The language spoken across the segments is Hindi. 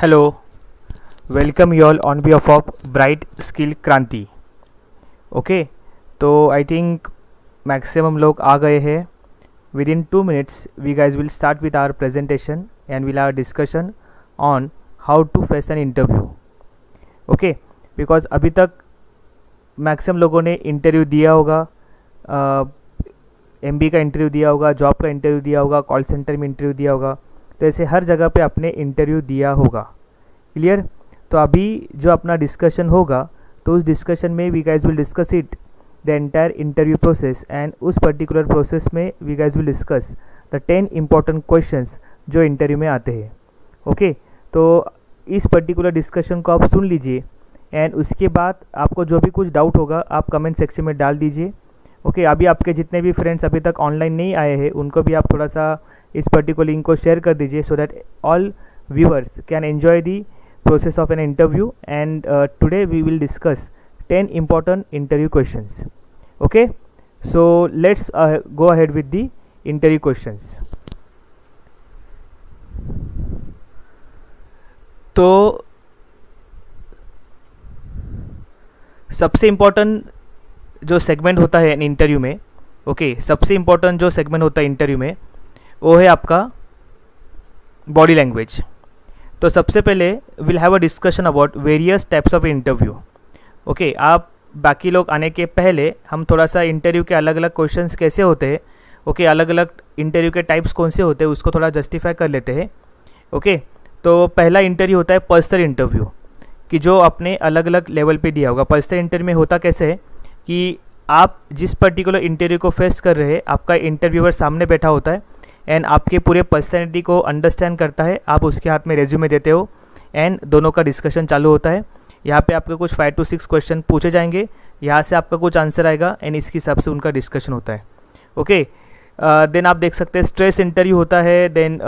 Hello welcome you all on behalf of Bright Skill Kranti okay तो आई थिंक मैक्सिमम लोग आ गए हैं within two minutes we guys will start with our presentation and will our discussion on how to face an interview okay because अभी तक मैक्सिमम लोगों ने इंटरव्यू दिया होगा एम uh, का इंटरव्यू दिया होगा जॉब का इंटरव्यू दिया होगा कॉल सेंटर में इंटरव्यू दिया होगा तो ऐसे हर जगह पे आपने इंटरव्यू दिया होगा क्लियर तो अभी जो अपना डिस्कशन होगा तो उस डिस्कशन में we guys will discuss it the entire interview process and उस पर्टिकुलर प्रोसेस में we guys will discuss the ten important question जो इंटरव्यू में आते हैं ओके तो इस पर्टिकुलर डिस्कशन को आप सुन लीजिए एंड उसके बाद आपको जो भी कुछ डाउट होगा आप कमेंट सेक्शन में डाल दीजिए ओके okay, अभी आपके जितने भी फ्रेंड्स अभी तक ऑनलाइन नहीं आए हैं उनको भी आप थोड़ा सा इस पर्टिकुलर लिंक को शेयर कर दीजिए so that all viewers can enjoy the process of an interview and today we will discuss ten important interview question okay so let's go ahead with the interview question तो सबसे इम्पोर्टेंट जो सेगमेंट होता है इंटरव्यू में ओके okay, सबसे इम्पोर्टेंट जो सेगमेंट होता है इंटरव्यू में वो है आपका बॉडी लैंग्वेज तो सबसे पहले will have a discussion about various types of interview okay आप बाकी लोग आने के पहले हम थोड़ा सा इंटरव्यू के अलग अलग क्वेश्चन कैसे होते हैं ओके अलग अलग इंटरव्यू के टाइप्स कौन से होते हैं उसको थोड़ा जस्टिफाई कर लेते हैं ओके तो पहला इंटरव्यू होता है पर्सनल इंटरव्यू कि जो अपने अलग अलग लेवल पे दिया होगा पर्सनल इंटरव्यू में होता कैसे है कि आप जिस पर्टिकुलर इंटरव्यू को फेस कर रहे हैं आपका इंटरव्यूअर सामने बैठा होता है एंड आपके पूरे पर्सनैलिटी को अंडरस्टैंड करता है आप उसके हाथ में रेज्यूमे देते हो एंड दोनों का डिस्कशन चालू होता है यहाँ पे आपके कुछ फाइव टू सिक्स क्वेश्चन पूछे जाएंगे यहाँ से आपका कुछ आंसर आएगा एंड इसके हिसाब से उनका डिस्कशन होता है ओके देन आप देख सकते हैं स्ट्रेस इंटरव्यू होता है देन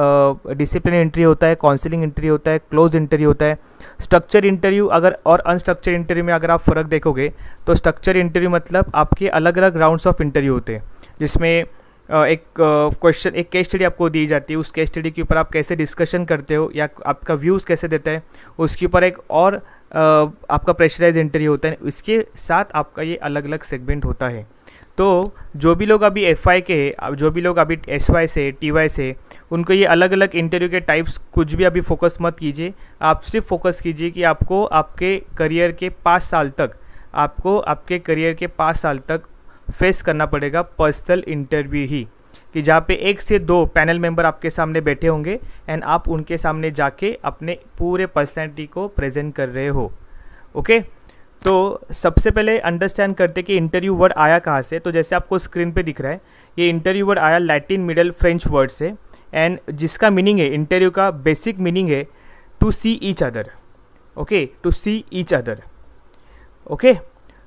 डिसिप्लिन इंटरव्यू होता है काउंसिलिंग इंटरव्यू होता है क्लोज इंटरव्यू होता है स्ट्रक्चर इंटरव्यू अगर और अनस्ट्रक्चर इंटरव्यू में अगर आप फ़र्क देखोगे तो स्ट्रक्चर इंटरव्यू मतलब आपके अलग अलग राउंड्स ऑफ इंटरव्यू होते हैं जिसमें एक क्वेश्चन एक केस स्टडी आपको दी जाती है उस केस स्टडी के ऊपर आप कैसे डिस्कशन करते हो या आपका व्यूज़ कैसे देता है उसके ऊपर एक और आपका प्रेशराइज इंटरव्यू होता है इसके साथ आपका ये अलग अलग सेगमेंट होता है तो जो भी लोग अभी एफ के हैं जो भी लोग अभी एस से टी से उनको ये अलग अलग इंटरव्यू के टाइप्स कुछ भी अभी फोकस मत कीजिए आप सिर्फ फोकस कीजिए कि आपको आपके करियर के पाँच साल तक आपको आपके करियर के पाँच साल तक फेस करना पड़ेगा पर्सनल इंटरव्यू ही कि जहाँ पे एक से दो पैनल मेंबर आपके सामने बैठे होंगे एंड आप उनके सामने जाके अपने पूरे पर्सनैलिटी को प्रेजेंट कर रहे हो ओके तो सबसे पहले अंडरस्टैंड करते कि इंटरव्यू वर्ड आया कहाँ से तो जैसे आपको स्क्रीन पे दिख रहा है ये इंटरव्यू वर्ड आया लैटिन मिडल फ्रेंच वर्ड से एंड जिसका मीनिंग है इंटरव्यू का बेसिक मीनिंग है to see each other okay to see each other okay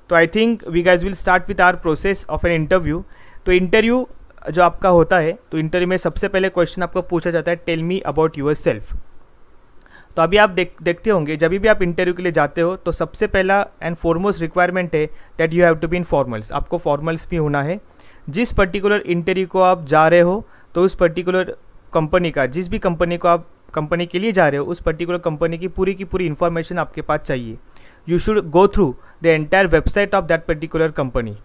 तो I think we guys will start with our process of an interview तो इंटरव्यू जो आपका होता है तो इंटरव्यू में सबसे पहले क्वेश्चन आपको पूछा जाता है tell me about yourself तो अभी आप देख देखते होंगे जब भी आप इंटरव्यू के लिए जाते हो तो सबसे पहला एंड फॉरमोस्ट रिक्वायरमेंट है that you have to be in formals आपको फॉर्मल्स भी होना है जिस पर्टिकुलर इंटरव्यू को आप जा रहे हो तो उस पर्टिकुलर कंपनी का जिस भी कंपनी को आप कंपनी के लिए जा रहे हो उस पर्टिकुलर कंपनी की पूरी की पूरी इन्फॉर्मेशन आपके पास चाहिए you should go through the entire website of that particular company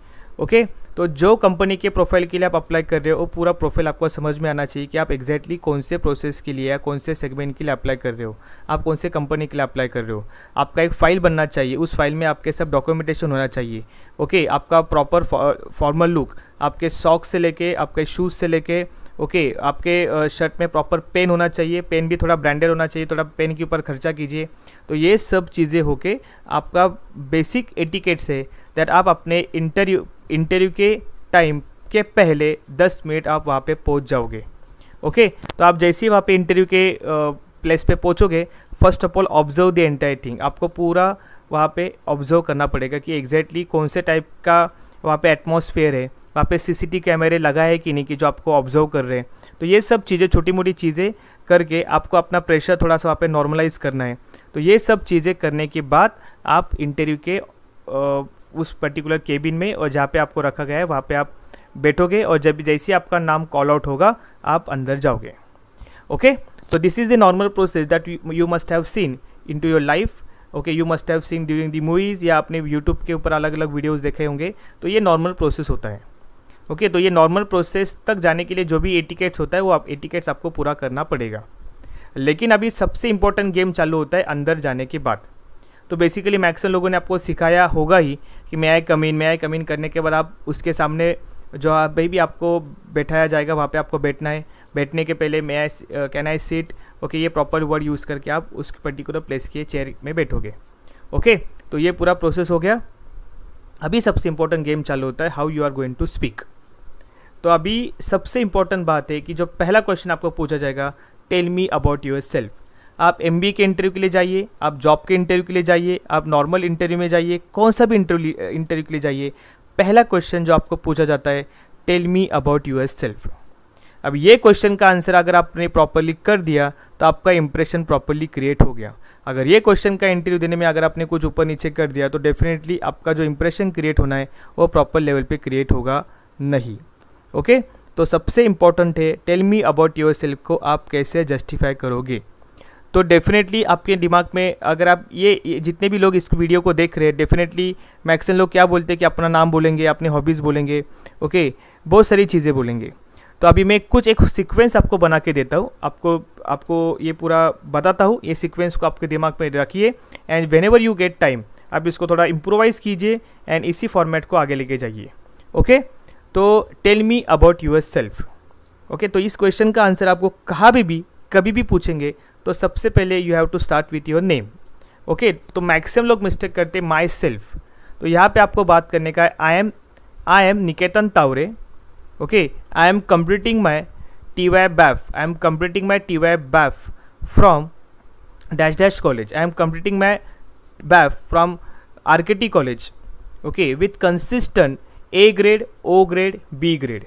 okay तो जो कंपनी के प्रोफाइल के लिए आप अप्लाई कर रहे हो पूरा प्रोफाइल आपको समझ में आना चाहिए कि आप एग्जैक्टली exactly कौन से प्रोसेस के लिए या कौन से सेगमेंट के लिए अप्लाई कर रहे हो आप कौन से कंपनी के लिए अप्लाई कर रहे हो आपका एक फ़ाइल बनना चाहिए उस फाइल में आपके सब डॉक्यूमेंटेशन होना चाहिए ओके okay? आपका प्रॉपर फॉर्मल लुक आपके सॉक्स से लेके आपके शूज़ से लेके ओके okay, आपके शर्ट में प्रॉपर पेन होना चाहिए पेन भी थोड़ा ब्रांडेड होना चाहिए थोड़ा पेन के ऊपर खर्चा कीजिए तो ये सब चीज़ें होके आपका बेसिक एटिकेट्स है दैट आप अपने इंटरव्यू इंटरव्यू के टाइम के पहले 10 मिनट आप वहाँ पे पहुँच जाओगे ओके okay? तो आप जैसे ही वहाँ पे इंटरव्यू के प्लेस पे पहुँचोगे first of all observe the entire thing आपको पूरा वहाँ पे ऑब्जर्व करना पड़ेगा कि एग्जैक्टली exactly कौन से टाइप का वहाँ पे एटमोसफेयर है वहाँ पे सीसीटी कैमरे लगा है कि नहीं कि जो आपको ऑब्जर्व कर रहे हैं तो ये सब चीज़ें छोटी मोटी चीज़ें करके आपको अपना प्रेशर थोड़ा सा वहाँ पे नॉर्मलाइज करना है तो ये सब चीज़ें करने के बाद आप इंटरव्यू के उस पर्टिकुलर केबिन में और जहाँ पे आपको रखा गया है वहाँ पे आप बैठोगे और जब जैसे आपका नाम कॉल आउट होगा आप अंदर जाओगे ओके तो this is the normal process that you must have seen into your life okay you must have seen during the movies या आपने यूट्यूब के ऊपर अलग अलग वीडियोज़ देखे होंगे तो ये नॉर्मल प्रोसेस होता है ओके तो ये नॉर्मल प्रोसेस तक जाने के लिए जो भी एटिकेट्स होता है वो आप एटिकेट्स आपको पूरा करना पड़ेगा लेकिन अभी सबसे इंपॉर्टेंट गेम चालू होता है अंदर जाने के बाद तो बेसिकली मैक्सिमम लोगों ने आपको सिखाया होगा ही कि मैं आई कमीन मैं आई कमीन करने के बाद आप उसके सामने जो आप भाई भी आपको बैठाया जाएगा वहाँ पे आपको बैठना है बैठने के पहले मैं I can I sit okay ये प्रॉपर वर्ड यूज़ करके आप उस पर्टिकुलर प्लेस के चेयर में बैठोगे ओके okay, तो ये पूरा प्रोसेस हो गया अभी सबसे इंपॉर्टेंट गेम चालू होता है how you are going to speak तो अभी सबसे इम्पोर्टेंट बात है कि जो पहला क्वेश्चन आपको पूछा जाएगा tell me about yourself आप एम के इंटरव्यू के लिए जाइए आप जॉब के इंटरव्यू के लिए जाइए आप नॉर्मल इंटरव्यू में जाइए कौन सा भी इंटरव्यू इंटरव्यू के लिए जाइए पहला क्वेश्चन जो आपको पूछा जाता है tell me about yourself अब ये क्वेश्चन का आंसर अगर आपने प्रॉपरली कर दिया तो आपका इंप्रेशन प्रॉपरली क्रिएट हो गया अगर ये क्वेश्चन का इंटरव्यू देने में अगर आपने कुछ ऊपर नीचे कर दिया तो डेफिनेटली आपका जो इंप्रेशन क्रिएट होना है वो प्रॉपर लेवल पे क्रिएट होगा नहीं ओके तो सबसे इम्पॉर्टेंट है tell me about yourself को आप कैसे जस्टिफाई करोगे तो डेफिनेटली आपके दिमाग में अगर आप ये, ये जितने भी लोग इस वीडियो को देख रहे हैं डेफिनेटली मैक्सिम लोग क्या बोलते हैं कि अपना नाम बोलेंगे अपने हॉबीज़ बोलेंगे ओके बहुत सारी चीज़ें बोलेंगे तो अभी मैं कुछ एक सीक्वेंस आपको बना के देता हूँ आपको आपको ये पूरा बताता हूँ ये सीक्वेंस को आपके दिमाग में रखिए and whenever you get time आप इसको थोड़ा इम्प्रोवाइज़ कीजिए एंड इसी फॉर्मेट को आगे लेके जाइए ओके okay? तो tell me about yourself okay तो इस क्वेश्चन का आंसर आपको कहाँ भी, भी कभी भी पूछेंगे तो सबसे पहले you have to start with your name okay तो मैक्सिमम लोग मिस्टेक करते माई सेल्फ तो यहाँ पे आपको बात करने का है I am I am Niketan Taware okay I am completing my T Y BAF I am completing my T Y BAF from dash dash college I am completing my BAF from R K T college okay with consistent A grade O grade B grade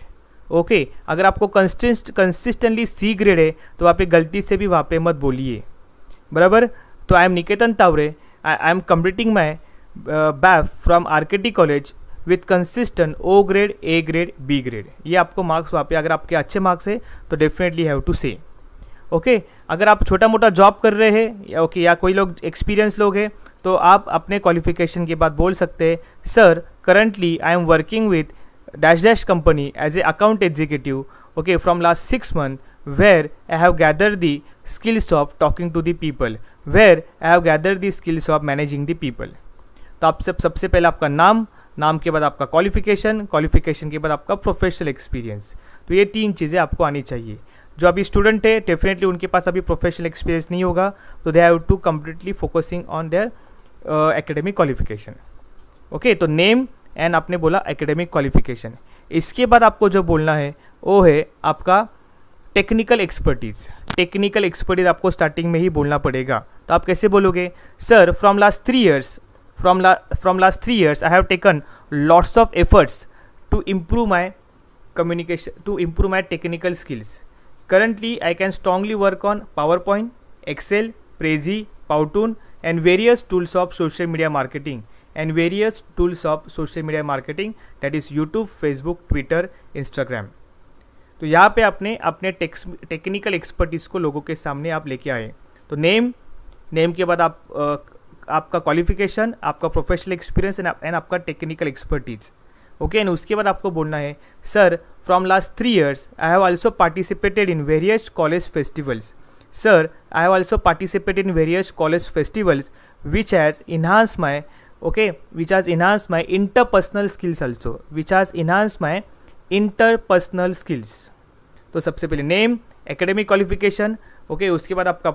okay अगर आपको कंसिस्ट कंसिस्टेंटली सी ग्रेड है तो आप एक गलती से भी वहाँ पे मत बोलिए बराबर तो I am Niketan Taware I am completing my BAF from T college with consistent O grade A grade B grade ये आपको मार्क्स वहाँ पे अगर आपके अच्छे मार्क्स है तो definitely have to say okay अगर आप छोटा मोटा जॉब कर रहे हैं या ओके okay, या कोई लोग एक्सपीरियंस लोग हैं तो आप अपने क्वालिफिकेशन के बाद बोल सकते हैं sir currently I am working with dash dash company as a account executive okay from last 6 months where I have gathered the skills of talking to the people where I have gathered the skills of managing the people तो आप सब सबसे पहले आपका नाम नाम के बाद आपका क्वालिफिकेशन क्वालिफिकेशन के बाद आपका प्रोफेशनल एक्सपीरियंस तो ये तीन चीज़ें आपको आनी चाहिए जो अभी स्टूडेंट है डेफिनेटली उनके पास अभी प्रोफेशनल एक्सपीरियंस नहीं होगा तो they have to completely focusing on their academic qualification okay तो नेम एंड आपने बोला एकेडमिक क्वालिफिकेशन इसके बाद आपको जो बोलना है वो है आपका टेक्निकल एक्सपर्टीज़ टेक्निकल एक्सपर्टीज आपको स्टार्टिंग में ही बोलना पड़ेगा तो आप कैसे बोलोगे sir from last three years from ला from last three years I have taken lots of efforts to improve my communication to improve my technical skills currently I can strongly work on PowerPoint Excel Prezi Powtoon and various tools of social media marketing and various tools of social media marketing that is YouTube, Facebook, Twitter, Instagram. तो यहाँ पे आपने अपने टेक्निकल एक्सपर्टीज़ को लोगों के सामने आप लेके आए तो नेम नेम के बाद आप आपका क्वालिफिकेशन आपका प्रोफेशनल एक्सपीरियंस एंड एंड आपका टेक्निकल एक्सपर्टीज ओके एंड उसके बाद आपको बोलना है sir from last three years I have also participated in various college festivals sir I have also participated in various college festivals which has enhanced my okay which has enhanced my interpersonal skills also which has enhanced my interpersonal skills तो सबसे पहले नेम एकेडमिक क्वालिफिकेशन ओके उसके बाद आपका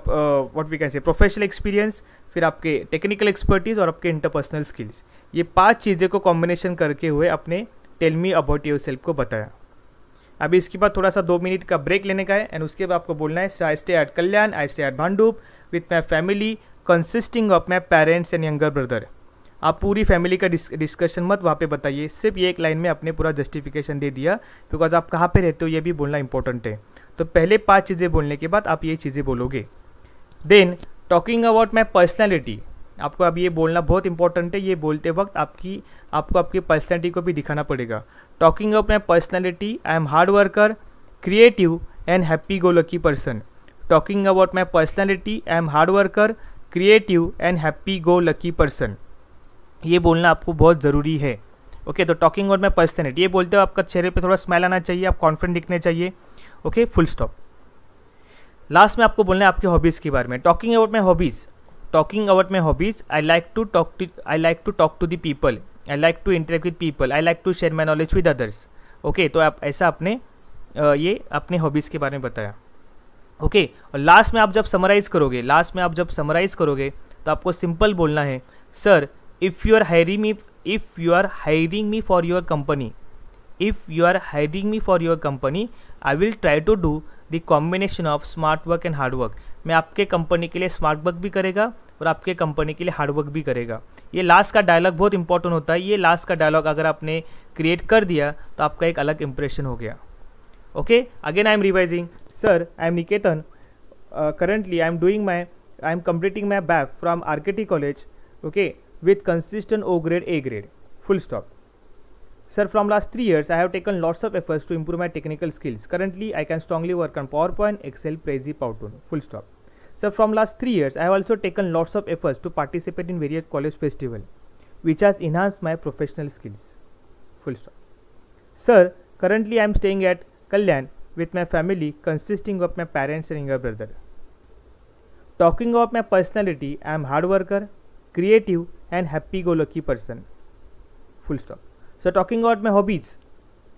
what we can say professional experience फिर आपके टेक्निकल एक्सपर्टीज़ और आपके इंटरपर्सनल स्किल्स ये पांच चीज़ें को कॉम्बिनेशन करके हुए अपने tell me about yourself को बताया अभी इसके बाद थोड़ा सा दो मिनट का ब्रेक लेने का है एंड उसके बाद आपको बोलना है I stay at Kalyan I stay at Bhandup with my family consisting of my parents and younger brother आप पूरी फैमिली का डिस्कशन मत वहाँ पे बताइए सिर्फ ये एक लाइन में आपने पूरा जस्टिफिकेशन दे दिया बिकॉज आप कहाँ पे रहते हो ये भी बोलना इंपॉर्टेंट है तो पहले पांच चीज़ें बोलने के बाद आप ये चीज़ें बोलोगे then talking about my personality आपको अब ये बोलना बहुत इंपॉर्टेंट है ये बोलते वक्त आपकी आपको आपकी पर्सनैलिटी को भी दिखाना पड़ेगा talking about my personality I am hard worker creative and happy go lucky person talking about my personality I am hard worker creative and happy go lucky person ये बोलना आपको बहुत ज़रूरी है ओके तो टॉकिंग और मैं पर्सनैलिटी ये बोलते हो आपका चेहरे पे थोड़ा स्मेल आना चाहिए आप कॉन्फिडेंट दिखने चाहिए ओके फुल स्टॉप लास्ट में आपको बोलना है आपकी हॉबीज़ के बारे में talking about my hobbies talking about my hobbies I like to talk to I like to talk to the people I like to interact with people I like to share my knowledge with others okay तो आप ऐसा आपने ये अपने हॉबीज़ के बारे में बताया ओके okay, और लास्ट में आप जब समराइज़ करोगे लास्ट में आप जब समराइज़ करोगे तो आपको सिंपल बोलना है sir if you are hiring me if you are hiring me for your company if you are hiring me for your company i will try to do the combination of smart work and hard work मैं आपके कंपनी के लिए स्मार्ट वर्क भी करेगा और आपके कंपनी के लिए हार्ड वर्क भी करेगा ये लास्ट का डायलॉग बहुत इंपॉर्टेंट होता है ये लास्ट का डायलॉग अगर आपने क्रिएट कर दिया तो आपका एक अलग इंप्रेशन हो गया okay again I am revising sir I am Niketan currently i am doing my i am completing my bac from rkt college okay with consistent O grade, A grade. Full stop. Sir, from last 3 years, I have taken lots of efforts to improve my technical skills. Currently, I can strongly work on PowerPoint, Excel, Prezi, Powtoon. Full stop. Sir, from last 3 years, I have also taken lots of efforts to participate in various college festival, which has enhanced my professional skills. Full stop. Sir, currently I am staying at Kalyan with my family consisting of my parents and younger brother. Talking about my personality, I am hard worker, creative and happy go lucky person full stop so talking about my hobbies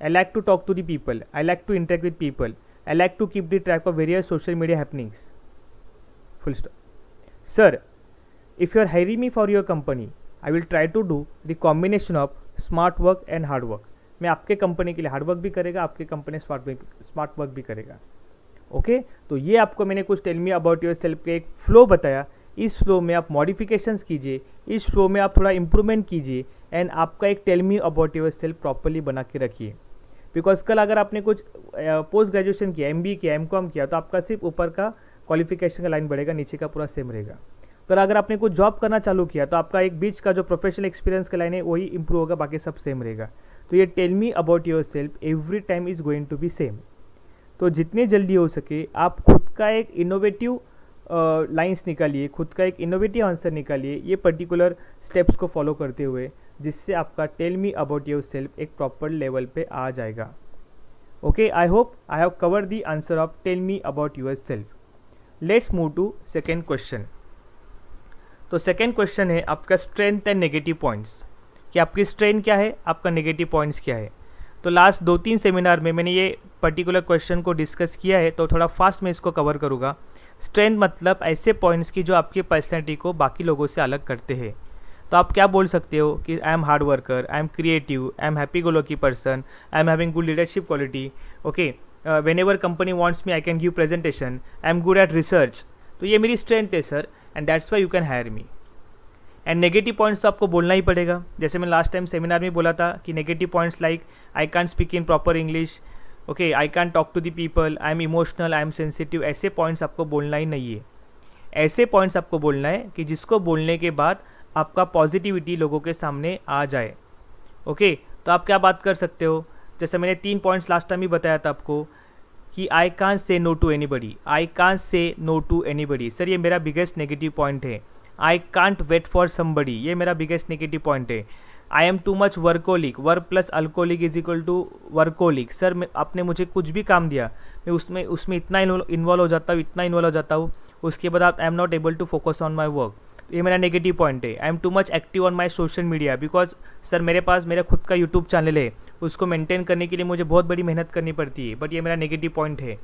I like to talk to the people I like to interact with people I like to keep the track of various social media happenings full stop sir if you are हैरी me for your company I will try to do the combination of smart work and hard work मैं आपके कंपनी के लिए हार्डवर्क भी करेगा आपके कंपनी स्मार्ट स्मार्ट वर्क भी करेगा ओके okay? तो ये आपको मैंने कुछ tell me about yourself के एक फ्लो बताया इस फ्लो में आप मॉडिफिकेशंस कीजिए इस फ्लो में आप थोड़ा इम्प्रूवमेंट कीजिए एंड आपका एक tell me about yourself properly बना के रखिए बिकॉज कल अगर आपने कुछ पोस्ट ग्रेजुएशन किया एम बी किया एम कॉम किया तो आपका सिर्फ ऊपर का क्वालिफिकेशन का लाइन बढ़ेगा नीचे का पूरा सेम रहेगा पर अगर आपने कुछ जॉब करना चालू किया तो आपका एक बीच का जो प्रोफेशनल एक्सपीरियंस का लाइन है वही इंप्रूव होगा बाकी सब सेम रहेगा तो ये tell me about yourself every time is going to be same तो जितने जल्दी हो सके आप खुद का एक इनोवेटिव लाइंस निकालिए खुद का एक इनोवेटिव आंसर निकालिए ये पर्टिकुलर स्टेप्स को फॉलो करते हुए जिससे आपका tell me about yourself एक प्रॉपर लेवल पे आ जाएगा okay I hope I have cover the answer of tell me about yourself let's move to second question तो सेकेंड क्वेश्चन है आपका स्ट्रेंथ एंड नेगेटिव पॉइंट्स कि आपकी स्ट्रेंथ क्या है आपका नेगेटिव पॉइंट्स क्या है तो लास्ट दो तीन सेमिनार में मैंने ये पर्टिकुलर क्वेश्चन को डिस्कस किया है तो थोड़ा फास्ट मैं इसको कवर करूँगा स्ट्रेंथ मतलब ऐसे पॉइंट्स की जो आपकी पर्सनैलिटी को बाकी लोगों से अलग करते हैं तो आप क्या बोल सकते हो कि I am hard worker I am creative I am happy go lucky person I am having good leadership quality okay whenever company wants me I can give presentation I am good at research तो ये मेरी स्ट्रेंथ है sir and that's why you can hire me and negative points तो आपको बोलना ही पड़ेगा जैसे मैं लास्ट टाइम सेमिनार में बोला था कि negative points like I can speak in proper English okay I can talk to the people I am emotional I am sensitive ऐसे पॉइंट्स आपको बोलना ही नहीं है ऐसे पॉइंट्स आपको बोलना है कि जिसको बोलने के बाद आपका पॉजिटिविटी लोगों के सामने आ जाए ओके okay, तो आप क्या बात कर सकते हो जैसे मैंने तीन पॉइंट्स लास्ट टाइम ही बताया था आपको कि I can say no to anybody I can say no to anybody sir ये मेरा बिगेस्ट नेगेटिव पॉइंट है I can't wait for somebody ये मेरा बिगेस्ट नेगेटिव पॉइंट है I am too much workaholic work plus alcoholic is equal to workaholic sir आपने मुझे कुछ भी काम दिया मैं उसमें उसमें इतना इन्वॉल्व हो जाता हूँ इतना इन्वॉल्व हो जाता हूँ उसके बाद आप I am not able to focus on my work ये मेरा नेगेटिव पॉइंट है I am too much active on my social media because sir मेरे पास मेरा खुद का यूट्यूब चैनल है उसको मेंटेन करने के लिए मुझे बहुत बड़ी मेहनत करनी पड़ती है बट ये मेरा नेगेटिव पॉइंट है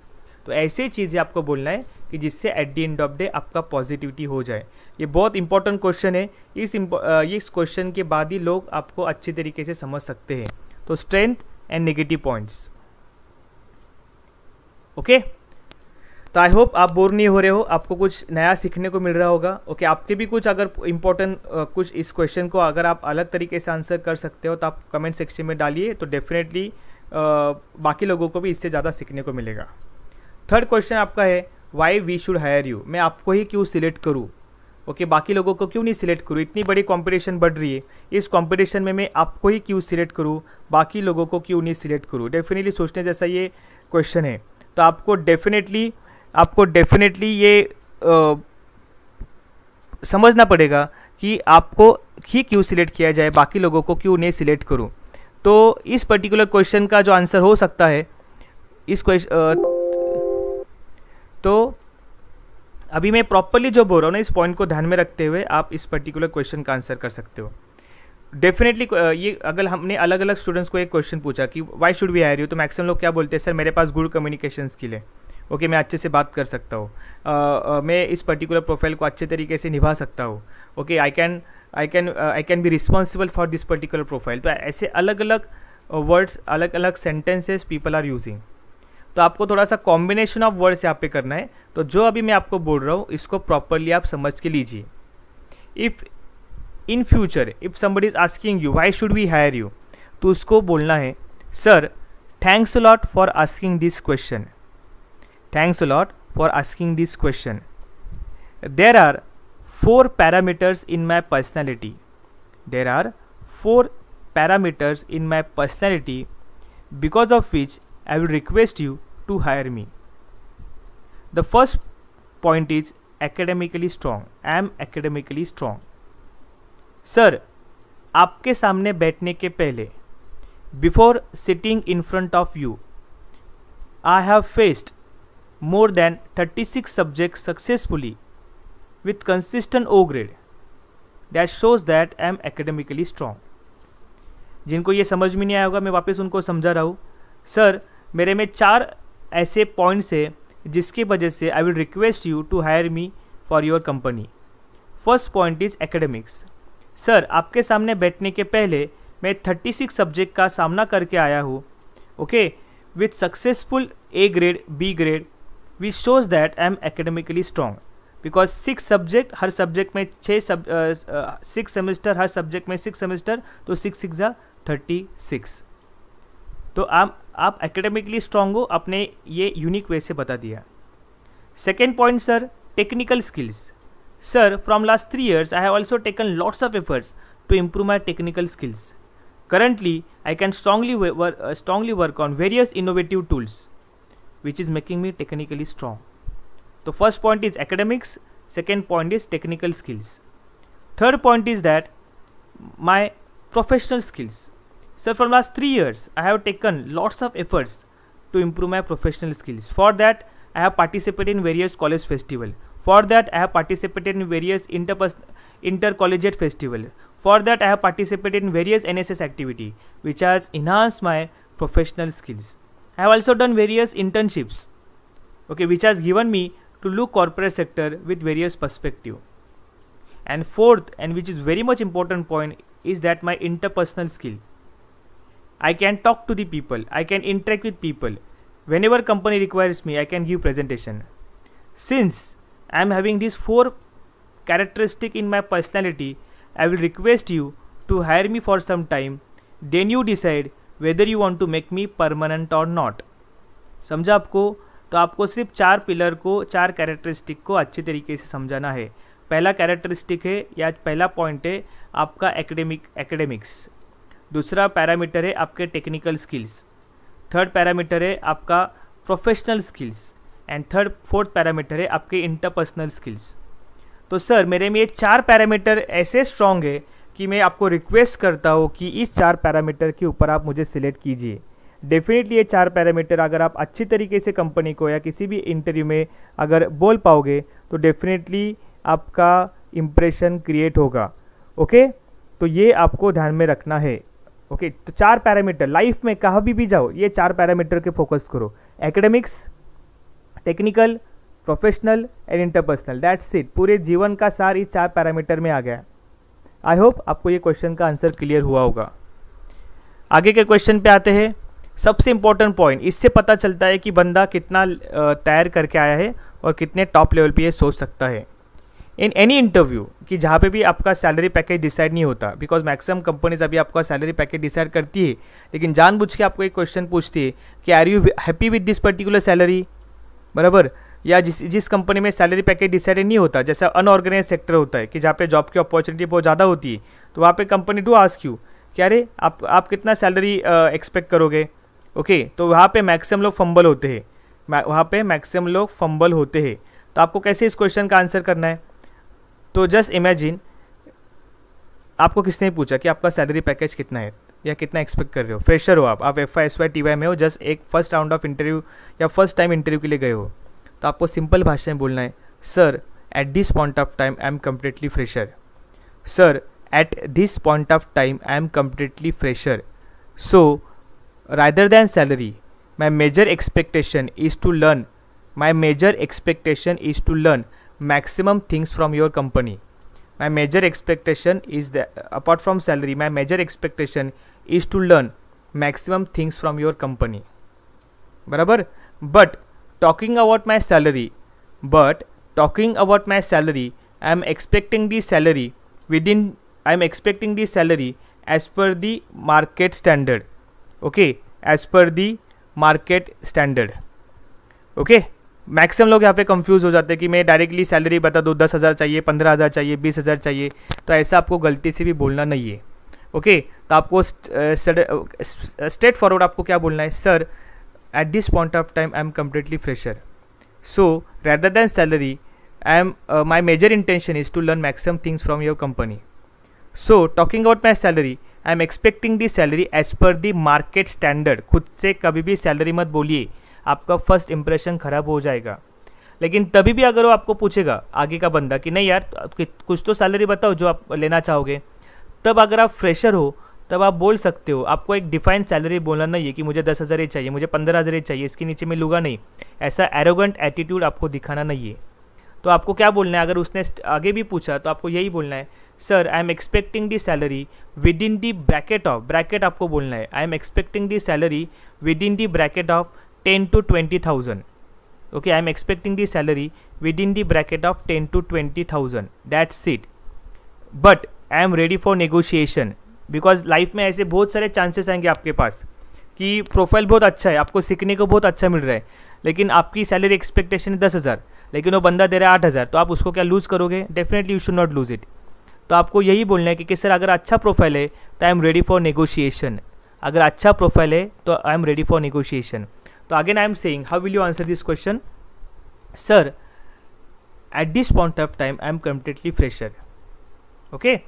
तो ऐसी चीज़ें आपको बोलना है कि जिससे at the end of day आपका पॉजिटिविटी हो जाए ये बहुत इंपॉर्टेंट क्वेश्चन है इस इस क्वेश्चन के बाद ही लोग आपको अच्छी तरीके से समझ सकते हैं तो strength and negative points okay तो आई होप आप बोर नहीं हो रहे हो आपको कुछ नया सीखने को मिल रहा होगा ओके okay, आपके भी कुछ अगर इंपॉर्टेंट कुछ इस क्वेश्चन को अगर आप अलग तरीके से आंसर कर सकते हो तो आप कमेंट सेक्शन में डालिए तो डेफिनेटली बाकी लोगों को भी इससे ज़्यादा सीखने को मिलेगा थर्ड क्वेश्चन आपका है why we should hire you मैं आपको ही क्यों सिलेक्ट करूँ ओके बाकी लोगों को क्यों नहीं सिलेक्ट करूँ इतनी बड़ी कंपटीशन बढ़ रही है इस कंपटीशन में मैं आपको ही क्यों सिलेक्ट करूँ बाकी लोगों को क्यों नहीं सिलेक्ट करूँ डेफिनेटली सोचने जैसा ये क्वेश्चन है तो आपको डेफिनेटली आपको डेफिनेटली ये आ, समझना पड़ेगा कि आपको ही क्यों सिलेक्ट किया जाए बाकी लोगों को क्यों नहीं सिलेक्ट करूँ तो इस पर्टिकुलर क्वेश्चन का जो आंसर हो सकता है इस क्वेश्चन तो अभी मैं प्रॉपरली जो बोल रहा हूँ ना इस पॉइंट को ध्यान में रखते हुए आप इस पर्टिकुलर क्वेश्चन का आंसर कर सकते हो डेफिनेटली ये अगर हमने अलग अलग स्टूडेंट्स को एक क्वेश्चन पूछा कि why should be hire you तो मैक्सिमम लोग क्या बोलते हैं सर मेरे पास गुड कम्युनिकेशन स्किल है ओके okay, मैं अच्छे से बात कर सकता हूँ uh, uh, मैं इस पर्टिकुलर प्रोफाइल को अच्छे तरीके से निभा सकता हूँ okay I can I can I can be responsible for this particular profile तो ऐसे अलग अलग वर्ड्स अलग अलग सेंटेंसेस पीपल आर यूजिंग तो आपको थोड़ा सा कॉम्बिनेशन ऑफ वर्ड्स यहाँ पे करना है तो जो अभी मैं आपको बोल रहा हूँ इसको प्रॉपरली आप समझ के लीजिए if in future if somebody is asking you why should we hire you तो उसको बोलना है sir thanks lot for asking this question thanks lot for asking this question there are four parameters in my personality there are four parameters in my personality because of which I will request you to hire me. The first point is academically strong. I am academically strong. Sir आपके सामने बैठने के पहले before sitting in front of you I have faced more than 36 subject successfully with consistent O grade that shows that I am academically strong. जिनको ये समझ में नहीं आया होगा मैं वापस उनको समझा रहा हूँ सर मेरे में चार ऐसे पॉइंट्स है जिसकी वजह से I will request you to hire me for your company first point is academics sir आपके सामने बैठने के पहले मैं थर्टी सिक्स सब्जेक्ट का सामना करके आया हूँ okay with successful A grade B grade which shows that I am academically strong because six subject हर सब्जेक्ट में छः सब सिक्स सेमेस्टर हर सब्जेक्ट में सिक्स सेमेस्टर तो सिक्स सिक्स ज़ा थर्टी सिक्स तो आप आप एकेडमिकली स्ट्रांग हो आपने ये यूनिक वे से बता दिया second point sir technical skills sir from last three years I have also taken lots of efforts to improve my technical skills currently I can strongly strongly work on various innovative tools which is making me technically strong तो first point is academics second point is technical skills third point is that my professional skills So from last 3 years, I have taken lots of efforts to improve my professional skills. For that, I have participated in various college festival. For that, I have participated in various interpers- intercollegiate festival. For that, I have participated in various NSS activity, which has enhanced my professional skills. I have also done various internships, okay, which has given me to look corporate sector with various perspective. And fourth, and which is very much important point, is that my interpersonal skill I can talk to the people. I can interact with people. Whenever company requires me, I can give presentation. Since I am having these four characteristic in my personality, I will request you to hire me for some time. Then you decide whether you want to make me permanent or not. समझा आपको तो आपको सिर्फ चार पिलर को चार कैरेक्टरिस्टिक को अच्छे तरीके से समझाना है पहला कैरेक्टरिस्टिक है या पहला पॉइंट है आपका एकेडमिक एकेडमिक्स दूसरा पैरामीटर है आपके टेक्निकल स्किल्स थर्ड पैरामीटर है आपका professional skills and third fourth parameter है आपके इंटरपर्सनल स्किल्स तो सर मेरे में ये चार पैरामीटर ऐसे स्ट्रॉन्ग है कि मैं आपको रिक्वेस्ट करता हूँ कि इस चार पैरामीटर के ऊपर आप मुझे सिलेक्ट कीजिए डेफिनेटली ये चार पैरामीटर अगर आप अच्छी तरीके से कंपनी को या किसी भी इंटरव्यू में अगर बोल पाओगे तो डेफिनेटली आपका इम्प्रेशन क्रिएट होगा ओके तो ये आपको ध्यान में रखना है ओके तो चार पैरामीटर लाइफ में कहा भी भी जाओ ये चार पैरामीटर के फोकस करो academics technical professional and interpersonal that's it पूरे जीवन का सार इस चार पैरामीटर में आ गया आई होप आपको ये क्वेश्चन का आंसर क्लियर हुआ होगा आगे के क्वेश्चन पे आते हैं सबसे इंपॉर्टेंट पॉइंट इससे पता चलता है कि बंदा कितना तैयार करके आया है और कितने टॉप लेवल पे ये सोच सकता है इन एनी इंटरव्यू कि जहाँ पे भी आपका सैलरी पैकेज डिसाइड नहीं होता बिकॉज मैक्सिमम कंपनीज अभी आपका सैलरी पैकेज डिसाइड करती है लेकिन जानबूझ के आपको एक क्वेश्चन पूछती है कि are you happy with this particular salary बराबर या जिस जिस कंपनी में सैलरी पैकेज डिसाइडेड नहीं होता जैसा अनऑर्गेनाइज सेक्टर होता है कि जहाँ पे जॉब की अपॉर्चुनिटी बहुत ज़्यादा होती है तो वहाँ पे कंपनी टू आस्क यू कि अरे आप आप कितना सैलरी एक्सपेक्ट करोगे ओके तो वहाँ पे मैक्सिमम लोग फंबल होते हैं वहाँ पे मैक्सिमम लोग फंबल होते हैं तो आपको कैसे इस क्वेश्चन का आंसर करना है तो जस्ट इमेजिन आपको किसने पूछा कि आपका सैलरी पैकेज कितना है या कितना एक्सपेक्ट कर रहे हो फ्रेशर हो आप आप F I S Y T Y में हो जस्ट एक फर्स्ट राउंड ऑफ इंटरव्यू या फर्स्ट टाइम इंटरव्यू के लिए गए हो तो आपको सिंपल भाषा में बोलना है sir at this point of time I am completely fresher sir at this point of time I am completely fresher so rather than salary my major expectation is to learn my major expectation is to learn maximum things from your company my major expectation is that apart from salary my major expectation is to learn maximum things from your company barabar but talking about my salary but talking about my salary i am expecting the salary within i am expecting the salary as per the market standard okay as per the market standard okay maximum लोग यहाँ पे कंफ्यूज हो जाते हैं कि मैं डायरेक्टली सैलरी बता दो दस हज़ार चाहिए पंद्रह हज़ार चाहिए बीस हज़ार चाहिए तो ऐसा आपको गलती से भी बोलना नहीं है ओके तो आपको स्ट्रेट फॉरवर्ड आपको क्या बोलना है sir at this point of time I am completely fresher so rather than salary I am my major intention is to learn maximum things from your company so talking about my salary I am expecting the salary as per the market standard खुद से कभी भी सैलरी मत बोलिए आपका फर्स्ट इंप्रेशन ख़राब हो जाएगा लेकिन तभी भी अगर वो आपको पूछेगा आगे का बंदा कि नहीं यार कुछ तो सैलरी बताओ जो आप लेना चाहोगे तब अगर आप फ्रेशर हो तब आप बोल सकते हो आपको एक डिफाइंड सैलरी बोलना नहीं है कि मुझे दस हज़ार ही चाहिए मुझे पंद्रह हज़ार ही चाहिए इसके नीचे मैं लूँगा नहीं ऐसा एरोगेंट एटीट्यूड आपको दिखाना नहीं है तो आपको क्या बोलना है अगर उसने आगे भी पूछा तो आपको यही बोलना है sir I am expecting the salary with in the bracket of bracket आपको बोलना है I am expecting the salary with in the bracket of ten to twenty thousand okay I am expecting the salary with in the bracket of ten to twenty thousand that's it but I am ready for negotiation because life में ऐसे बहुत सारे चांसेस आएंगे आपके पास कि प्रोफाइल बहुत अच्छा है आपको सीखने को बहुत अच्छा मिल रहा है लेकिन आपकी सैलरी एक्सपेक्टेशन है दस हज़ार लेकिन वो बंदा दे रहा है आठ हज़ार तो आप उसको क्या लूज़ करोगे definitely you should not lose it तो आपको यही बोलना है कि, कि सर अगर अच्छा प्रोफाइल है तो I am ready for negotiation अगर अच्छा प्रोफाइल है तो I am ready for negotiation So again I am saying how will you answer this question? Sir, at this point of time I am completely fresher. Okay.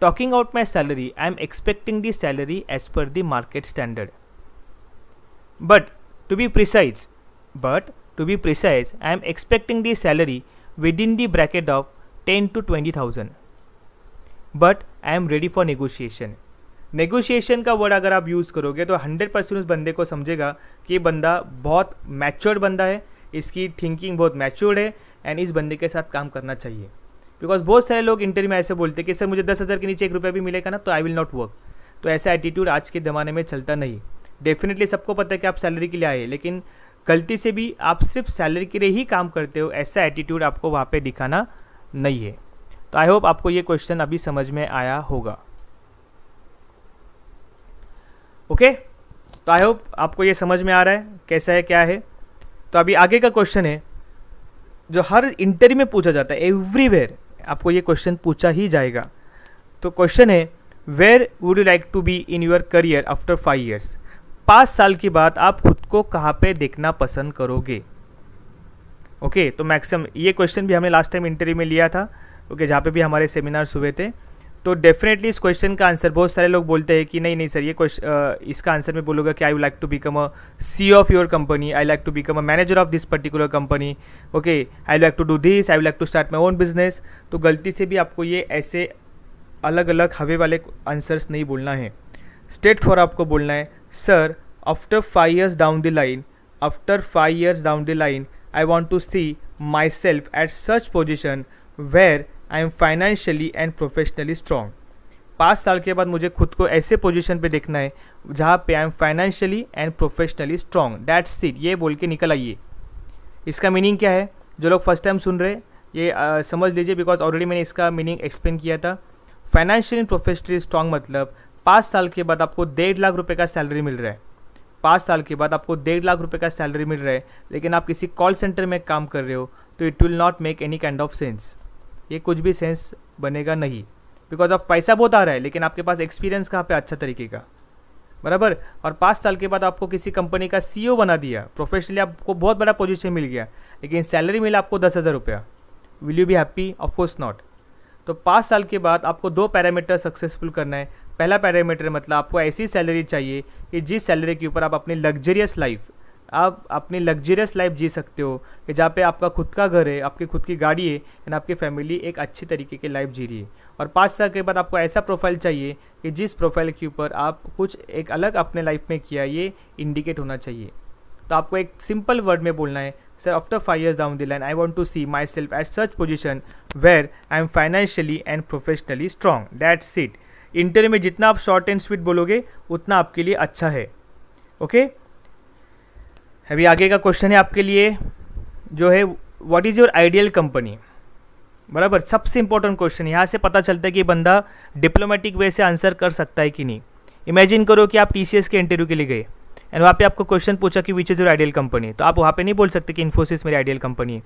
Talking about my salary, I am expecting the salary as per the market standard. But to be precise, but to be precise, I am expecting the salary within the bracket of 10 to 20,000. But I am ready for negotiation. Negotiation का वर्ड अगर आप यूज़ करोगे तो हंड्रेड परसेंट उस बंदे को समझेगा कि ये बंदा बहुत मैच्योर्ड बंदा है इसकी थिंकिंग बहुत मैच्योर्ड है एंड इस बंदे के साथ काम करना चाहिए बिकॉज बहुत सारे लोग इंटरव्यू में ऐसे बोलते हैं कि सर मुझे दस हज़ार के नीचे एक रुपया भी मिलेगा ना तो आई विल नॉट वर्क तो ऐसा एटीट्यूड आज के ज़माने में चलता नहीं डेफिनेटली सबको पता है कि आप सैलरी के लिए आए लेकिन गलती से भी आप सिर्फ सैलरी के लिए ही काम करते हो ऐसा एटीट्यूड आपको वहाँ पे दिखाना नहीं है तो आई होप आपको ये क्वेश्चन अभी समझ में आया होगा ओके तो आई होप आपको ये समझ में आ रहा है कैसा है क्या है तो अभी आगे का क्वेश्चन है जो हर इंटरव्यू में पूछा जाता है एवरीवेयर आपको ये क्वेश्चन पूछा ही जाएगा तो क्वेश्चन है where would you like to be in your career after five years पाँच साल के बाद आप खुद को कहाँ पे देखना पसंद करोगे ओके okay, तो मैक्सिमम ये क्वेश्चन भी हमने लास्ट टाइम इंटरव्यू में लिया था ओके okay, जहाँ पे भी हमारे सेमिनार्स हुए थे तो डेफिनेटली इस क्वेश्चन का आंसर बहुत सारे लोग बोलते हैं कि नहीं नहीं सर ये क्वेश्चन इसका आंसर मैं बोलूँगा कि I would like to become a C of your company I like to become a manager of this particular company okay I like to do this I like to start my own business तो गलती से भी आपको ये ऐसे अलग अलग हवे वाले आंसर्स नहीं बोलना है स्टेट फॉर आपको बोलना है sir after five years down the line after five years down the line I want to see myself at such position where I am financially and professionally strong पाँच साल के बाद मुझे खुद को ऐसे पोजीशन पे देखना है जहाँ पे I am financially and professionally strong that's it ये बोल के निकल आइए इसका मीनिंग क्या है जो लोग फर्स्ट टाइम सुन रहे ये आ, समझ लीजिए बिकॉज ऑलरेडी मैंने इसका मीनिंग एक्सप्लेन किया था फाइनेंशियली एंड प्रोफेशनली स्ट्रॉन्ग मतलब पाँच साल के बाद आपको डेढ़ लाख रुपये का सैलरी मिल रहा है पाँच साल के बाद आपको डेढ़ लाख रुपये का सैलरी मिल रहा है लेकिन आप किसी कॉल सेंटर में काम कर रहे हो तो it will not make any kind of sense ये कुछ भी सेंस बनेगा नहीं बिकॉज ऑफ पैसा बहुत आ रहा है लेकिन आपके पास एक्सपीरियंस कहाँ पे अच्छा तरीके का बराबर और पाँच साल के बाद आपको किसी कंपनी का सी e बना दिया प्रोफेशनली आपको बहुत बड़ा पोजिशन मिल गया लेकिन सैलरी मिला आपको दस हज़ार रुपया will you be happy of course not तो पाँच साल के बाद आपको दो पैरामीटर सक्सेसफुल करना है पहला पैरामीटर मतलब आपको ऐसी सैलरी चाहिए कि जिस सैलरी के ऊपर आप अपनी लग्जरियस लाइफ आप अपनी लग्जरियस लाइफ जी सकते हो कि जहाँ पे आपका खुद का घर है आपकी खुद की गाड़ी है एंड आपकी फैमिली एक अच्छी तरीके की लाइफ जी रही है और पाँच साल के बाद आपको ऐसा प्रोफाइल चाहिए कि जिस प्रोफाइल के ऊपर आप कुछ एक अलग अपने लाइफ में किया ये इंडिकेट होना चाहिए तो आपको एक सिंपल वर्ड में बोलना है sir after five years down the line I want to see myself at such position where I am financially and professionally strong that's it interview में जितना आप शॉर्ट एंड स्वीट बोलोगे उतना आपके लिए अच्छा है ओके okay? अभी आगे का क्वेश्चन है आपके लिए जो है what is your ideal company बराबर सबसे इंपॉर्टेंट क्वेश्चन यहाँ से पता चलता है कि बंदा डिप्लोमेटिक वे से आंसर कर सकता है कि नहीं इमेजिन करो कि आप टी के इंटरव्यू के लिए गए एंड वहाँ पे आपको क्वेश्चन पूछा कि which is your ideal company तो आप वहाँ पे नहीं बोल सकते कि इन्फोसिस मेरी आइडियल कंपनी है